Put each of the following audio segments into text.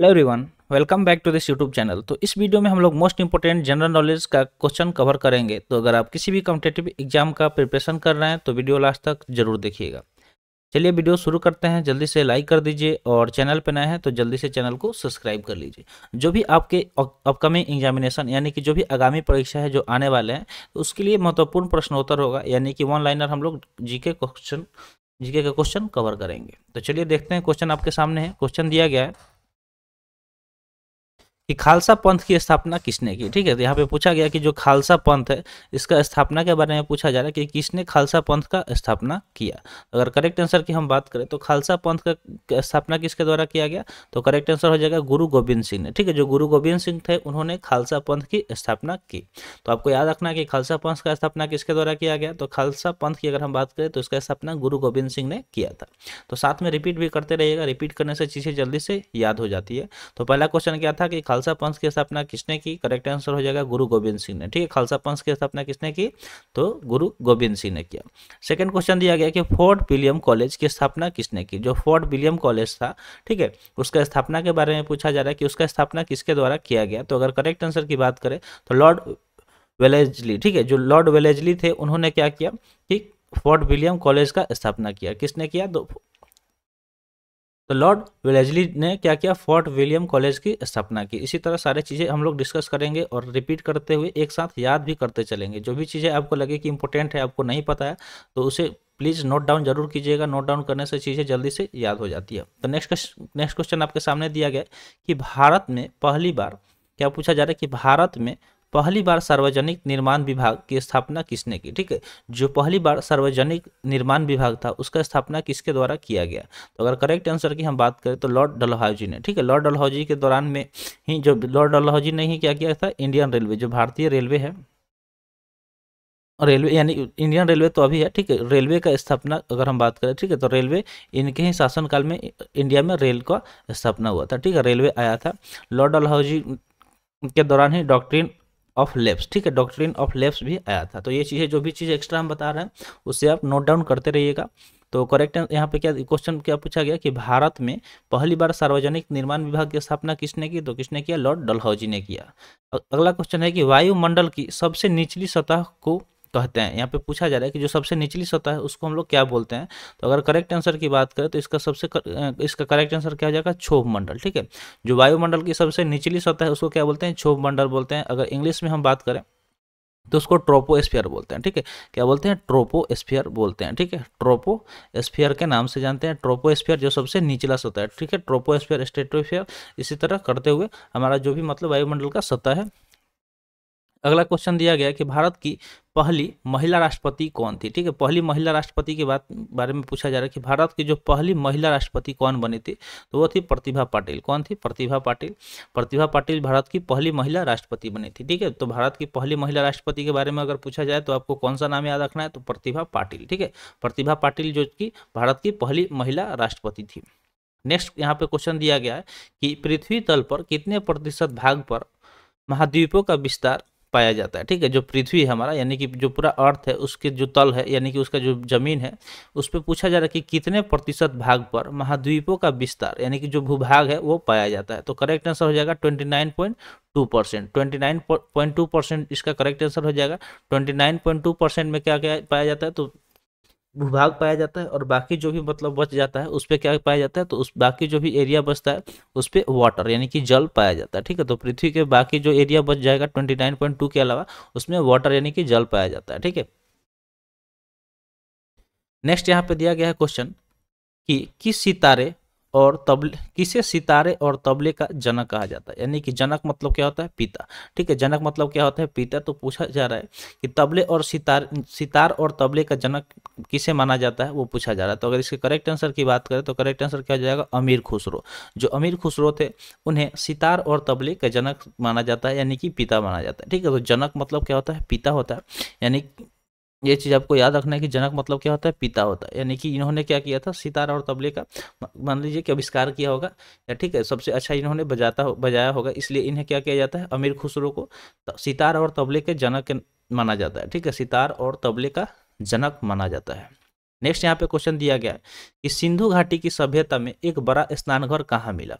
hello everyone welcome back to this YouTube channel तो इस video में हम लोग मोस्ट इंपॉर्टेंट जनरल नॉलेज का क्वेश्चन कवर करेंगे तो अगर आप किसी भी कॉम्पिटेटिव एग्जाम का प्रिपरेशन कर रहे हैं तो वीडियो लास्ट तक जरूर देखिएगा चलिए वीडियो शुरू करते हैं जल्दी से लाइक कर दीजिए और चैनल पर नए हैं तो जल्दी से चैनल को सब्सक्राइब कर लीजिए जो भी आपके अपकमिंग एग्जामिनेशन यानी कि जो भी आगामी परीक्षा है जो आने वाले हैं तो उसके लिए महत्वपूर्ण प्रश्नोत्तर होगा यानी कि वन लाइनर हम लोग के क्वेश्चन जीके का क्वेश्चन कवर करेंगे तो चलिए देखते हैं क्वेश्चन आपके सामने है क्वेश्चन दिया गया है कि खालसा पंथ की स्थापना किसने की ठीक है तो यहाँ पे पूछा गया कि जो खालसा पंथ है इसका स्थापना के बारे में पूछा जा रहा है कि किसने खालसा पंथ का स्थापना किया अगर करेक्ट आंसर की हम बात करें तो खालसा पंथ का स्थापना किसके द्वारा किया गया तो करेक्ट आंसर हो जाएगा गुरु गोविंद सिंह ने ठीक है जो गुरु गोविंद सिंह थे उन्होंने खालसा पंथ की स्थापना की तो आपको याद रखना कि खालसा पंथ का स्थापना किसके द्वारा किया गया तो खालसा पंथ की अगर हम बात करें तो इसका स्थापना गुरु गोविंद सिंह ने किया था तो साथ में रिपीट भी करते रहिएगा रिपीट करने से चीज़ें जल्दी से याद हो जाती है तो पहला क्वेश्चन क्या था कि खालसा पंथ की स्थापना किसने की करेक्ट आंसर हो जाएगा गुरु गोविंद सिंह ने ठीक है खालसा पंथ की स्थापना किसने की तो गुरु गोविंद सिंह ने किया सेकंड क्वेश्चन दिया गया कि फोर्ट विलियम कॉलेज की स्थापना किसने की जो फोर्ट विलियम कॉलेज था ठीक है उसका स्थापना के बारे में पूछा जा रहा है कि उसका स्थापना किसके द्वारा किया गया तो अगर करेक्ट आंसर की बात करें तो लॉर्ड वेलेजली ठीक है जो लॉर्ड वेलेजली थे उन्होंने क्या किया कि फोर्ट विलियम कॉलेज का स्थापना किया किसने किया तो तो लॉर्ड वेलेजली ने क्या किया फोर्ट विलियम कॉलेज की स्थापना की इसी तरह सारे चीज़ें हम लोग डिस्कस करेंगे और रिपीट करते हुए एक साथ याद भी करते चलेंगे जो भी चीज़ें आपको लगे कि इंपॉर्टेंट है आपको नहीं पता है तो उसे प्लीज़ नोट डाउन जरूर कीजिएगा नोट डाउन करने से चीज़ें जल्दी से याद हो जाती है तो नेक्स्ट क्वेश्चन नेक्स्ट क्वेश्चन आपके सामने दिया गया कि भारत में पहली बार क्या पूछा जा रहा है कि भारत में पहली बार सार्वजनिक निर्माण विभाग की स्थापना किसने की ठीक है जो पहली बार सार्वजनिक निर्माण विभाग था उसका स्थापना किसके द्वारा किया गया तो अगर करेक्ट आंसर की हम बात करें तो लॉर्ड डलहौजी ने ठीक है लॉर्ड डलहौजी के दौरान में ही जो लॉर्ड डलहौजी ने ही क्या किया था इंडियन रेलवे जो भारतीय रेलवे है रेलवे यानी इंडियन रेलवे तो अभी है ठीक है रेलवे का स्थापना अगर हम बात करें ठीक है तो रेलवे इनके ही शासनकाल में इंडिया में रेल का स्थापना हुआ था ठीक है रेलवे आया था लॉर्ड डलहौजी के दौरान ही डॉक्ट्रिन ऑफ लेप्स ठीक है डॉक्ट्रिन ऑफ लेप्स भी आया था तो ये चीज़ें जो भी चीज़ एक्स्ट्रा हम बता रहे हैं उससे आप नोट डाउन करते रहिएगा तो करेक्ट यहाँ पे क्या क्वेश्चन क्या पूछा गया कि भारत में पहली बार सार्वजनिक निर्माण विभाग की स्थापना किसने की तो किसने किया लॉर्ड डलहौजी ने किया अगला क्वेश्चन है कि वायुमंडल की सबसे निचली सतह को कहते तो हैं यहाँ पे पूछा जा रहा है कि जो सबसे निचली सतह है उसको हम लोग क्या बोलते हैं तो अगर करेक्ट आंसर की बात करें तो इसका सबसे कर, इसका करेक्ट आंसर क्या हो जाएगा क्षोभ मंडल ठीक है जो वायुमंडल की सबसे निचली सतह है उसको क्या बोलते हैं क्षोभ मंडल बोलते हैं अगर इंग्लिश में हम बात करें तो उसको एस्फियर बोलते हैं ठीक है क्या बोलते हैं एस्फियर बोलते हैं ठीक है एस्फियर के नाम से जानते हैं ट्रोपोस्फीयर जो सबसे निचला सतह है ठीक है ट्रोपोस्फीयर स्टेटोस्फियर इसी तरह करते हुए हमारा जो भी मतलब वायुमंडल का सतह है अगला क्वेश्चन दिया गया कि भारत की पहली महिला राष्ट्रपति कौन थी ठीक है पहली महिला राष्ट्रपति के बात बारे में पूछा जा रहा है कि भारत की जो पहली महिला राष्ट्रपति कौन बनी थी तो वो थी प्रतिभा पाटिल कौन थी प्रतिभा पाटिल प्रतिभा पाटिल भारत की पहली महिला राष्ट्रपति बनी थी ठीक है तो भारत की पहली महिला राष्ट्रपति के बारे में अगर पूछा जाए तो आपको कौन सा नाम याद रखना है तो प्रतिभा पाटिल ठीक है प्रतिभा पाटिल जो कि भारत की पहली महिला राष्ट्रपति थी नेक्स्ट यहाँ पे क्वेश्चन दिया गया है कि पृथ्वी तल पर कितने प्रतिशत भाग पर महाद्वीपों का विस्तार पाया जाता है ठीक है जो पृथ्वी है हमारा यानी कि जो पूरा अर्थ है उसके जो तल है यानी कि उसका जो जमीन है उस पर पूछा जा रहा है कि कितने प्रतिशत भाग पर महाद्वीपों का विस्तार यानी कि जो भूभाग है वो पाया जाता है तो करेक्ट आंसर हो जाएगा twenty nine point two percent twenty nine point two percent इसका करेक्ट आंसर हो जाएगा twenty nine point two percent में क्या क्या पाया जाता है तो भूभाग पाया जाता है और बाकी जो भी मतलब बच जाता है उस पर क्या पाया जाता है तो उस बाकी जो भी एरिया बचता है उस पर वाटर यानी कि जल पाया जाता है ठीक है तो पृथ्वी के बाकी जो एरिया बच जाएगा ट्वेंटी नाइन पॉइंट टू के अलावा उसमें वाटर यानी कि जल पाया जाता है ठीक है नेक्स्ट यहाँ पे दिया गया है क्वेश्चन कि किस सितारे और तबले किसे सितारे और तबले का जनक कहा जाता है यानी कि जनक मतलब क्या होता है पिता ठीक है जनक मतलब क्या होता है पिता तो पूछा जा रहा है कि तबले और सितार सितार और तबले का जनक किसे माना जाता है वो पूछा जा रहा है तो अगर इसके करेक्ट आंसर की बात करें तो करेक्ट आंसर क्या हो जाएगा अमीर खुसरो जो अमीर खुसरो थे उन्हें सितार और तबले का जनक माना जाता है यानी कि पिता माना जाता है ठीक है तो जनक मतलब क्या होता है पिता होता है यानी ये चीज़ आपको याद रखना है कि जनक मतलब क्या होता है पिता होता है यानी कि इन्होंने क्या किया था सितार और तबले का मान लीजिए कि आविष्कार किया होगा या ठीक है सबसे अच्छा इन्होंने बजाता हो, बजाया होगा इसलिए इन्हें क्या किया जाता है अमीर खुसरो को सितार और तबले के जनक माना जाता है ठीक है सितार और तबले का जनक माना जाता है नेक्स्ट यहाँ पे क्वेश्चन दिया गया है कि सिंधु घाटी की सभ्यता में एक बड़ा स्नानघर कहाँ मिला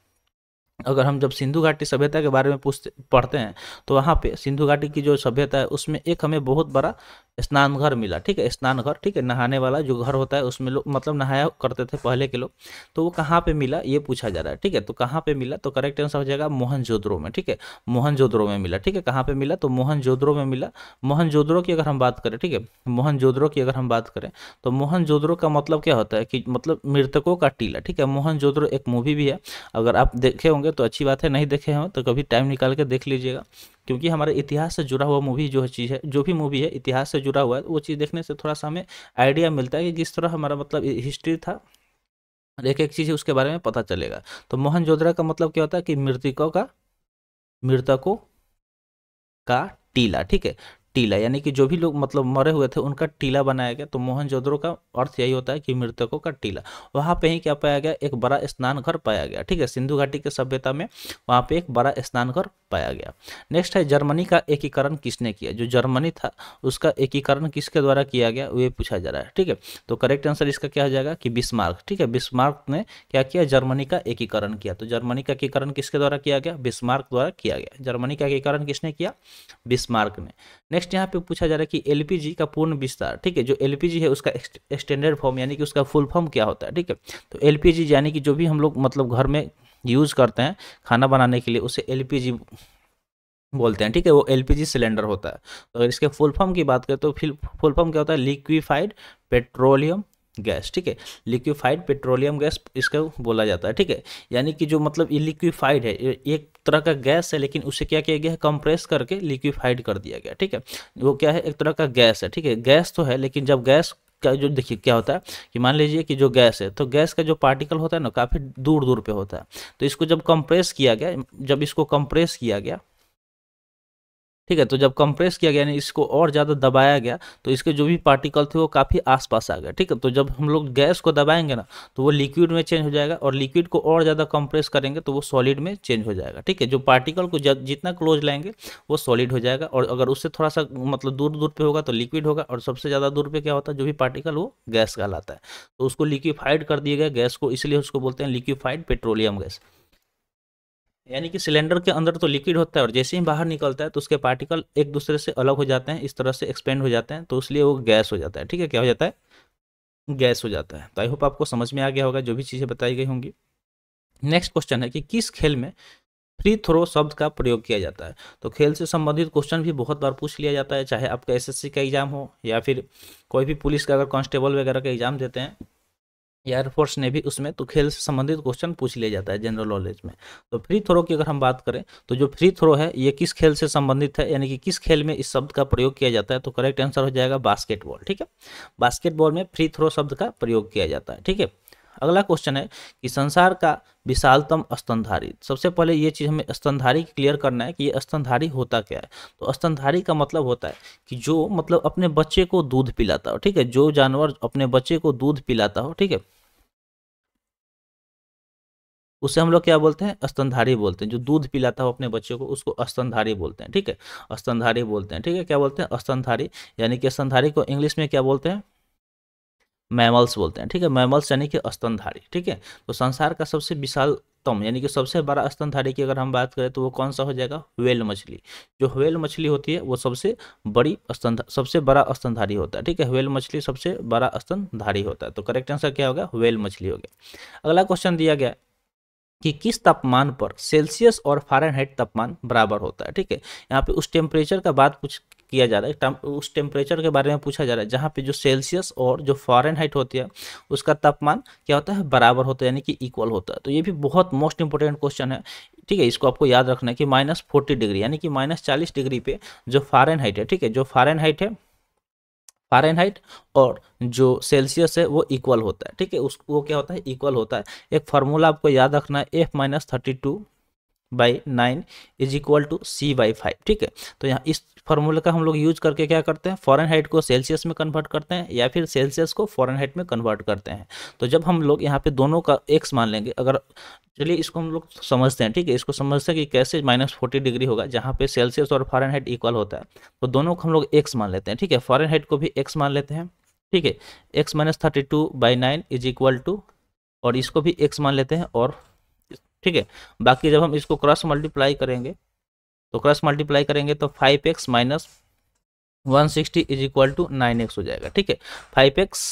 अगर हम जब सिंधु घाटी सभ्यता के बारे में पूछते पढ़ते हैं तो वहाँ पे सिंधु घाटी की जो सभ्यता है उसमें एक हमें बहुत बड़ा स्नान घर मिला ठीक है स्नान घर ठीक है नहाने वाला जो घर होता है उसमें लोग मतलब नहाया करते थे पहले के लोग तो वो कहाँ पे मिला ये पूछा जा रहा है ठीक है तो कहाँ पे मिला तो करेक्ट आंसर हो जाएगा मोहन में ठीक है मोहन में मिला ठीक है कहाँ पे मिला तो मोहन जोद्रो में मिला मोहन की अगर हम बात करें ठीक है मोहन जोद्रो की अगर हम बात करें तो मोहन जोद्रो का मतलब क्या होता है कि मतलब मृतकों का टीला ठीक है मोहन जोद्रो एक मूवी भी है अगर आप देखे होंगे तो अच्छी बात है नहीं देखे हों तो कभी टाइम निकाल के देख लीजिएगा क्योंकि हमारे इतिहास से जुड़ा हुआ मूवी जो चीज़ है जो भी मूवी है इतिहास से जुड़ा हुआ है वो चीज़ देखने से थोड़ा सा हमें आइडिया मिलता है कि किस तरह हमारा मतलब हिस्ट्री था एक एक चीज़ उसके बारे में पता चलेगा तो मोहनजोदड़ा का मतलब क्या होता है कि मृतकों का मृतकों का टीला ठीक है टीला यानी कि जो भी लोग मतलब मरे हुए थे उनका टीला बनाया गया तो मोहनजोदड़ो का अर्थ यही होता है कि मृतकों का टीला वहाँ पे ही क्या पाया गया एक बड़ा स्नान घर पाया गया ठीक है सिंधु घाटी के सभ्यता में वहाँ पे एक बड़ा स्नान घर पाया गया नेक्स्ट है जर्मनी का एकीकरण किसने किया जो जर्मनी था उसका एकीकरण किसके द्वारा किया गया वे पूछा जा रहा है ठीक है तो करेक्ट आंसर इसका क्या हो जाएगा कि बिस्मार्क ठीक है बिस्मार्क ने क्या किया जर्मनी का एकीकरण किया तो जर्मनी का एकीकरण किसके द्वारा किया गया बिस्मार्क द्वारा किया गया जर्मनी का एकीकरण किसने किया बिस्मार्क ने नेक्स्ट नेक्स्ट यहाँ पे पूछा जा रहा है कि एलपीजी का पूर्ण विस्तार ठीक है जो एलपीजी है उसका स्टैंडर्ड फॉर्म यानी कि उसका फुल फॉर्म क्या होता है ठीक है तो एलपीजी यानी कि जो भी हम लोग मतलब घर में यूज़ करते हैं खाना बनाने के लिए उसे एलपीजी बोलते हैं ठीक है वो एलपीजी सिलेंडर होता है तो अगर इसके फुल फॉर्म की बात करें तो फिर फुल फॉर्म क्या होता है लिक्विफाइड पेट्रोलियम गैस ठीक है लिक्विफाइड पेट्रोलियम गैस इसका बोला जाता है ठीक है यानी कि जो मतलब ये लिक्विफाइड है एक तरह का गैस है लेकिन उसे क्या किया गया है कंप्रेस करके लिक्विफाइड कर दिया गया ठीक है वो क्या है एक तरह का गैस है ठीक है गैस तो है लेकिन जब गैस का जो देखिए क्या होता है कि मान लीजिए कि जो गैस है तो गैस का जो पार्टिकल होता है ना काफ़ी दूर दूर पे होता है तो इसको जब कंप्रेस किया गया जब इसको कंप्रेस किया गया ठीक है तो जब कंप्रेस किया गया यानी इसको और ज़्यादा दबाया गया तो इसके जो भी पार्टिकल थे वो काफ़ी आसपास आ गए ठीक है तो जब हम लोग गैस को दबाएंगे ना तो वो लिक्विड में चेंज हो जाएगा और लिक्विड को और ज़्यादा कंप्रेस करेंगे तो वो सॉलिड में चेंज हो जाएगा ठीक है जो पार्टिकल को जितना क्लोज लाएंगे वो सॉलिड हो जाएगा और अगर उससे थोड़ा सा मतलब दूर दूर पे होगा तो लिक्विड होगा और सबसे ज़्यादा दूर पर क्या होता है जो भी पार्टिकल वो गैस कहलाता है तो उसको लिक्विफाइड कर दिया गया गैस को इसलिए उसको बोलते हैं लिक्विफाइड पेट्रोलियम गैस यानी कि सिलेंडर के अंदर तो लिक्विड होता है और जैसे ही बाहर निकलता है तो उसके पार्टिकल एक दूसरे से अलग हो जाते हैं इस तरह से एक्सपेंड हो जाते हैं तो इसलिए वो गैस हो जाता है ठीक है क्या हो जाता है गैस हो जाता है तो आई होप आपको समझ में आ गया होगा जो भी चीज़ें बताई गई होंगी नेक्स्ट क्वेश्चन है कि किस खेल में फ्री थ्रो शब्द का प्रयोग किया जाता है तो खेल से संबंधित क्वेश्चन भी बहुत बार पूछ लिया जाता है चाहे आपका एसएससी का एग्ज़ाम हो या फिर कोई भी पुलिस का अगर कांस्टेबल वगैरह का एग्ज़ाम देते हैं एयरफोर्स नेवी उसमें तो खेल से संबंधित क्वेश्चन पूछ लिया जाता है जनरल नॉलेज में तो फ्री थ्रो की अगर हम बात करें तो जो फ्री थ्रो है ये किस खेल से संबंधित है यानी कि किस खेल में इस शब्द का प्रयोग किया जाता है तो करेक्ट आंसर हो जाएगा बास्केटबॉल ठीक है बास्केटबॉल में फ्री थ्रो शब्द का प्रयोग किया जाता है ठीक है अगला क्वेश्चन है कि संसार का विशालतम स्तनधारी सबसे पहले ये चीज़ हमें स्तनधारी क्लियर करना है कि ये स्तनधारी होता क्या है तो स्तनधारी का मतलब होता है कि जो मतलब अपने बच्चे को दूध पिलाता हो ठीक है जो जानवर अपने बच्चे को दूध पिलाता हो ठीक है उसे हम लोग क्या बोलते हैं स्तनधारी बोलते हैं जो दूध पिलाता हो अपने बच्चों को उसको स्तनधारी बोलते हैं ठीक है स्तनधारी बोलते हैं ठीक है क्या बोलते हैं स्तनधारी यानी कि स्तनधारी को इंग्लिश में क्या बोलते हैं मैमल्स बोलते हैं ठीक है मैमल्स यानी कि स्तनधारी ठीक है तो संसार का सबसे विशालतम यानी कि सबसे बड़ा स्तनधारी की अगर हम बात करें तो वो कौन सा हो जाएगा व्हेल मछली जो व्हेल मछली होती है वो सबसे बड़ी स्तन सबसे बड़ा स्तनधारी होता है ठीक है व्हेल मछली सबसे बड़ा स्तनधारी होता है तो करेक्ट आंसर क्या होगा व्हेल मछली हो गया अगला क्वेश्चन दिया गया कि किस तापमान पर सेल्सियस और फारेनहाइट तापमान बराबर होता है ठीक है यहाँ पे उस टेम्परेचर का बात कुछ किया जा रहा है उस टेम्परेचर के बारे में पूछा जा रहा है जहाँ पे जो सेल्सियस और जो फॉरेनहाइट होती है उसका तापमान क्या होता है बराबर होता है यानी कि इक्वल होता है तो ये भी बहुत मोस्ट इंपॉर्टेंट क्वेश्चन है ठीक है इसको आपको याद रखना है कि माइनस फोर्टी डिग्री यानी कि माइनस चालीस डिग्री पे जो फारेनहाइट है ठीक है जो फारेनहाइट है फारेनहाइट और जो सेल्सियस है वो इक्वल होता है ठीक है उसको क्या होता है इक्वल होता है एक फार्मूला आपको याद रखना है F minus thirty two by nine is equal to C by five ठीक है तो यहाँ इस फॉर्मूला का हम लोग यूज करके क्या करते हैं फॉरन हाइट को सेल्सियस में कन्वर्ट करते हैं या फिर सेल्सियस को फॉरन हाइट में कन्वर्ट करते हैं तो जब हम लोग यहाँ पे दोनों का एक्स मान लेंगे अगर चलिए इसको हम लोग समझते हैं ठीक है इसको समझते हैं कि कैसे माइनस फोर्टी डिग्री होगा जहाँ पे सेल्सियस और फॉरन हाइट इक्वल होता है तो दोनों को हम लोग एक्स मान लेते हैं ठीक है फॉरन हाइट को भी एक्स मान लेते हैं ठीक है X minus thirty two by nine is equal to और इसको भी एक्स मान लेते हैं और ठीक है बाकी जब हम इसको क्रॉस मल्टीप्लाई करेंगे तो क्रॉस मल्टीप्लाई करेंगे तो five X minus one sixty is equal to nine X हो जाएगा ठीक है five X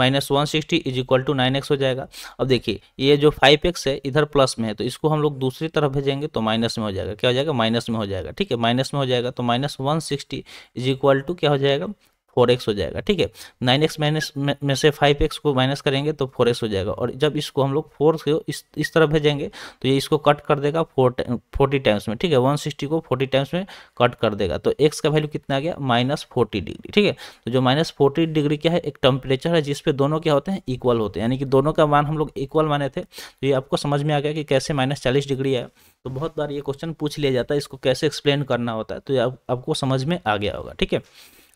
minus one sixty is equal to nine X हो जाएगा अब देखिए ये जो फाइव एक्स है इधर प्लस में है तो इसको हम लोग दूसरी तरफ भेजेंगे तो माइनस में हो जाएगा क्या हो जाएगा माइनस में हो जाएगा ठीक है माइनस में हो जाएगा तो minus one sixty is equal to क्या हो जाएगा फोर एक्स हो जाएगा ठीक है नाइन एक्स माइनस में से फाइव एक्स को माइनस करेंगे तो फोर एक्स हो जाएगा और जब इसको हम लोग फोर से इस इस तरह भेजेंगे तो ये इसको कट कर देगा फोर फोर्टी टाइम्स में ठीक है वन सिक्सटी को फोर्टी टाइम्स में कट कर देगा तो एक्स का वैल्यू कितना आ गया माइनस फोर्टी डिग्री ठीक है तो जो माइनस फोर्टी डिग्री क्या है एक टेम्परेचर है जिसपे दोनों क्या होते हैं इक्वल होते हैं यानी कि दोनों का मान हम लोग इक्वल माने थे तो ये आपको समझ में आ गया कि कैसे माइनस चालीस डिग्री है तो बहुत बार ये क्वेश्चन पूछ लिया जाता है इसको कैसे एक्सप्लेन करना होता है तो ये आपको समझ में आ गया होगा ठीक है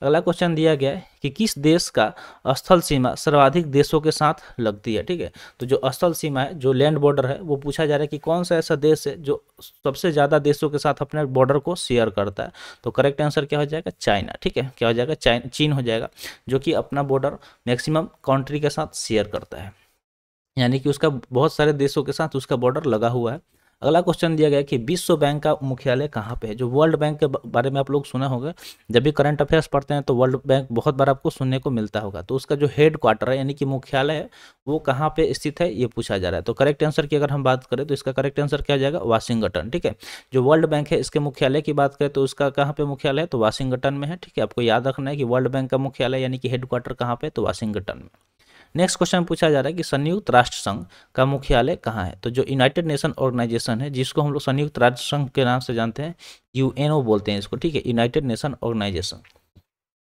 अगला क्वेश्चन दिया गया है कि किस देश का स्थल सीमा सर्वाधिक देशों के साथ लगती है ठीक है तो जो स्थल सीमा है जो लैंड बॉर्डर है वो पूछा जा रहा है कि कौन सा ऐसा देश है जो सबसे ज़्यादा देशों के साथ अपने बॉर्डर को शेयर करता है तो करेक्ट आंसर क्या हो जाएगा चाइना ठीक है क्या हो जाएगा चाइना चीन हो जाएगा जो कि अपना बॉर्डर मैक्सिमम कंट्री के साथ शेयर करता है यानी कि उसका बहुत सारे देशों के साथ उसका बॉर्डर लगा हुआ है अगला क्वेश्चन दिया गया कि विश्व बैंक का मुख्यालय कहाँ पे है जो वर्ल्ड बैंक के बारे में आप लोग सुना होगा जब भी करंट अफेयर्स पढ़ते हैं तो वर्ल्ड बैंक बहुत बार आपको सुनने को मिलता होगा तो उसका जो हेड क्वार्टर है यानी कि मुख्यालय है वो कहाँ पे स्थित है ये पूछा जा रहा है तो करेक्ट आंसर की अगर हम बात करें तो इसका करेक्ट आंसर क्या जाएगा वाशिंगटन ठीक है जो वर्ल्ड बैंक है इसके मुख्यालय की बात करें तो उसका कहाँ पे मुख्यालय है तो वाशिंगटन में है ठीक है आपको याद रखना है कि वर्ल्ड बैंक का मुख्यालय यानी कि हेडक्वार्टर कहाँ पे तो वाशिंगटन में नेक्स्ट क्वेश्चन पूछा जा रहा है कि संयुक्त राष्ट्र संघ का मुख्यालय कहाँ है तो जो यूनाइटेड नेशन ऑर्गेनाइजेशन है जिसको हम लोग संयुक्त राष्ट्र संघ के नाम से जानते हैं यूएनओ बोलते हैं इसको ठीक है यूनाइटेड नेशन ऑर्गेनाइजेशन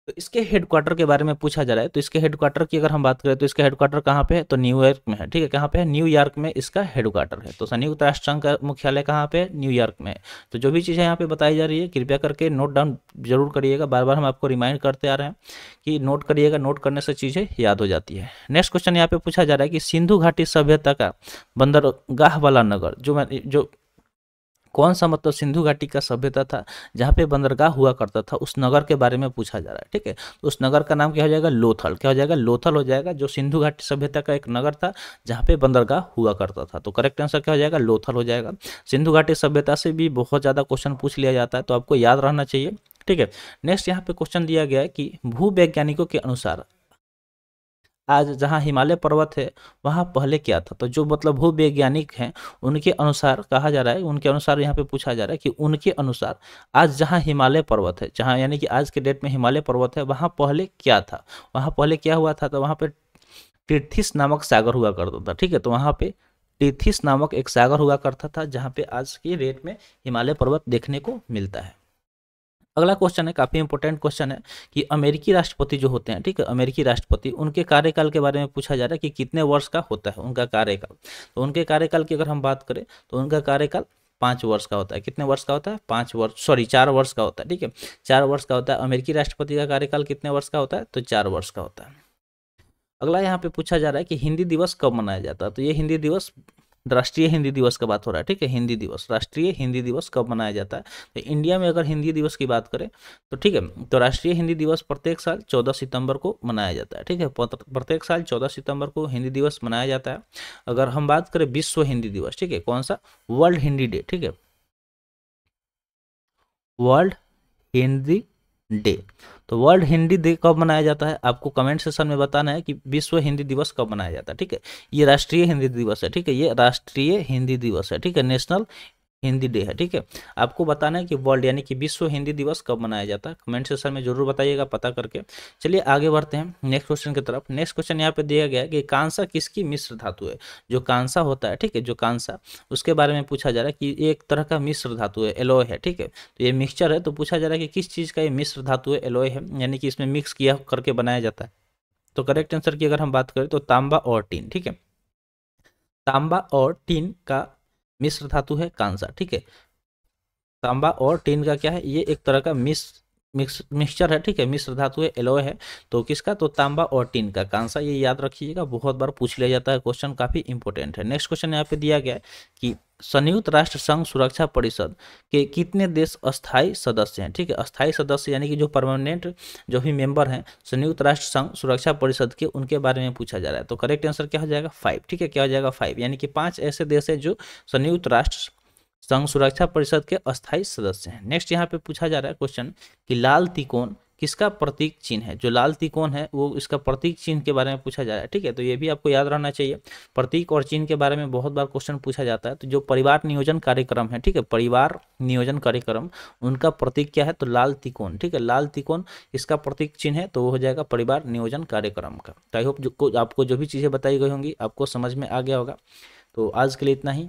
तो इसके हेडक्वार्टर के बारे में पूछा जा रहा है तो इसके हेडक्वार्टर की अगर हम बात करें तो इसका हेडक्वार्टर कहाँ पे है तो न्यूयॉर्क में है ठीक है कहाँ पे है न्यूयॉर्क में इसका हेडक्वार्टर है तो संयुक्त राष्ट्र संघ का मुख्यालय कहाँ पे न्यूयॉर्क में है तो जो भी चीज़ें यहाँ पे बताई जा रही है कृपया करके नोट डाउन जरूर करिएगा बार बार हम आपको रिमाइंड करते आ रहे हैं कि नोट करिएगा नोट करने से चीज़ें याद हो जाती है नेक्स्ट क्वेश्चन यहाँ पे पूछा जा रहा है कि सिंधु घाटी सभ्यता का बंदरगाह वाला नगर जो जो कौन सा मतलब सिंधु घाटी का सभ्यता था जहाँ पे बंदरगाह हुआ करता था उस नगर के बारे में पूछा जा रहा है ठीक है तो उस नगर का नाम क्या हो जाएगा लोथल क्या हो जाएगा लोथल हो जाएगा जो सिंधु घाटी सभ्यता का एक नगर था जहाँ पे बंदरगाह हुआ करता था तो करेक्ट आंसर क्या हो जाएगा लोथल हो जाएगा सिंधु घाटी सभ्यता से भी बहुत ज़्यादा क्वेश्चन पूछ लिया जाता है तो आपको याद रहना चाहिए ठीक है नेक्स्ट यहाँ पे क्वेश्चन दिया गया है कि भूवैज्ञानिकों के अनुसार आज जहाँ हिमालय पर्वत है वहाँ पहले क्या था तो जो मतलब भू वैज्ञानिक हैं उनके अनुसार कहा जा रहा है उनके अनुसार यहाँ पे पूछा जा रहा है कि उनके अनुसार आज जहाँ हिमालय पर्वत है जहाँ यानी कि आज के डेट में हिमालय पर्वत है वहाँ पहले क्या था वहाँ पहले क्या हुआ था तो वहाँ पर टीर्थिस नामक सागर हुआ करता था ठीक है तो वहाँ पर टीथिस नामक एक सागर हुआ करता था जहाँ पे आज के डेट में हिमालय पर्वत देखने को मिलता है अगला क्वेश्चन है काफ़ी इंपॉर्टेंट क्वेश्चन है कि अमेरिकी राष्ट्रपति जो होते हैं ठीक है अमेरिकी राष्ट्रपति उनके कार्यकाल के बारे में पूछा जा रहा है कि कितने वर्ष का होता है उनका कार्यकाल तो उनके कार्यकाल की अगर हम बात करें तो उनका कार्यकाल पाँच वर्ष का होता है कितने वर्ष का होता है पाँच वर्ष सॉरी चार वर्ष का होता है ठीक है चार वर्ष का होता है अमेरिकी राष्ट्रपति का कार्यकाल कितने वर्ष का होता है तो चार वर्ष का होता है अगला यहाँ पे पूछा जा रहा है कि हिंदी दिवस कब मनाया जाता है तो ये हिंदी दिवस राष्ट्रीय हिंदी दिवस का बात हो रहा है ठीक है हिंदी दिवस राष्ट्रीय हिंदी दिवस कब मनाया जाता है तो इंडिया में अगर हिंदी दिवस की बात करें तो ठीक है तो राष्ट्रीय हिंदी दिवस प्रत्येक साल चौदह सितंबर को मनाया जाता है ठीक है प्रत्येक साल चौदह सितंबर को हिंदी दिवस मनाया जाता है अगर हम बात करें विश्व हिंदी दिवस ठीक है कौन सा वर्ल्ड हिंदी डे ठीक है वर्ल्ड हिंदी डे तो वर्ल्ड हिंदी डे कब मनाया जाता है आपको कमेंट सेशन में बताना है कि विश्व हिंदी दिवस कब मनाया जाता है ठीक है ये राष्ट्रीय हिंदी दिवस है ठीक है ये राष्ट्रीय हिंदी दिवस है ठीक है नेशनल हिंदी डे है ठीक है आपको बताना है कि वर्ल्ड यानी कि विश्व हिंदी दिवस कब मनाया जाता है कमेंट सेक्शन में जरूर बताइएगा पता करके चलिए आगे बढ़ते हैं नेक्स्ट क्वेश्चन की तरफ नेक्स्ट क्वेश्चन यहाँ पे दिया गया है कि कांसा किसकी मिश्र धातु है जो कांसा होता है ठीक है जो कांसा उसके बारे में पूछा जा रहा है कि एक तरह का मिश्र धातु है एलोय है ठीक है तो ये मिक्सचर है तो पूछा जा रहा है कि किस चीज़ का ये मिश्र धातु है एलोय है यानी कि इसमें मिक्स किया करके बनाया जाता है तो करेक्ट आंसर की अगर हम बात करें तो तांबा और टीन ठीक है तांबा और टीन का मिश्र धातु है कांसा ठीक है तांबा और टीन का क्या है ये एक तरह का मिश्र मिक्सचर है ठीक है मिश्र धातु है एलोय है तो किसका तो तांबा और टीन का कांसा ये याद रखिएगा बहुत बार पूछ लिया जाता है क्वेश्चन काफी इंपॉर्टेंट है नेक्स्ट क्वेश्चन यहाँ पे दिया गया है कि संयुक्त राष्ट्र संघ सुरक्षा परिषद के कितने देश अस्थाई सदस्य हैं ठीक है अस्थाई सदस्य यानी कि जो परमानेंट जो भी मेंबर हैं संयुक्त राष्ट्र संघ सुरक्षा परिषद के उनके बारे में पूछा जा रहा है तो करेक्ट आंसर क्या हो जाएगा फाइव ठीक है क्या हो जाएगा फाइव यानी कि पांच ऐसे देश हैं जो संयुक्त राष्ट्र संघ सुरक्षा परिषद के अस्थायी सदस्य हैं नेक्स्ट यहाँ पे पूछा जा रहा है क्वेश्चन कि लाल तिकोन किसका प्रतीक चिन्ह है जो लाल तिकोन है वो इसका प्रतीक चिन्ह के बारे में पूछा जा रहा है ठीक है तो ये भी आपको याद रहना चाहिए प्रतीक और चिन्ह के बारे में बहुत बार क्वेश्चन पूछा जाता है तो जो परिवार नियोजन कार्यक्रम है ठीक है परिवार नियोजन कार्यक्रम उनका प्रतीक क्या है तो लाल तिकोन ठीक है लाल तिकोन इसका प्रतीक चिन्ह है तो वो हो जाएगा परिवार नियोजन कार्यक्रम का आई होप आपको जो भी चीज़ें बताई गई होंगी आपको समझ में आ गया होगा तो आज के लिए इतना ही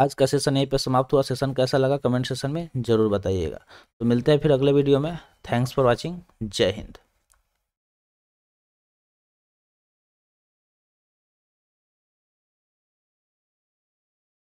आज का सेशन यहीं पर समाप्त हुआ सेशन कैसा लगा कमेंट सेशन में ज़रूर बताइएगा तो मिलते हैं फिर अगले वीडियो में थैंक्स फॉर वॉचिंग जय हिंद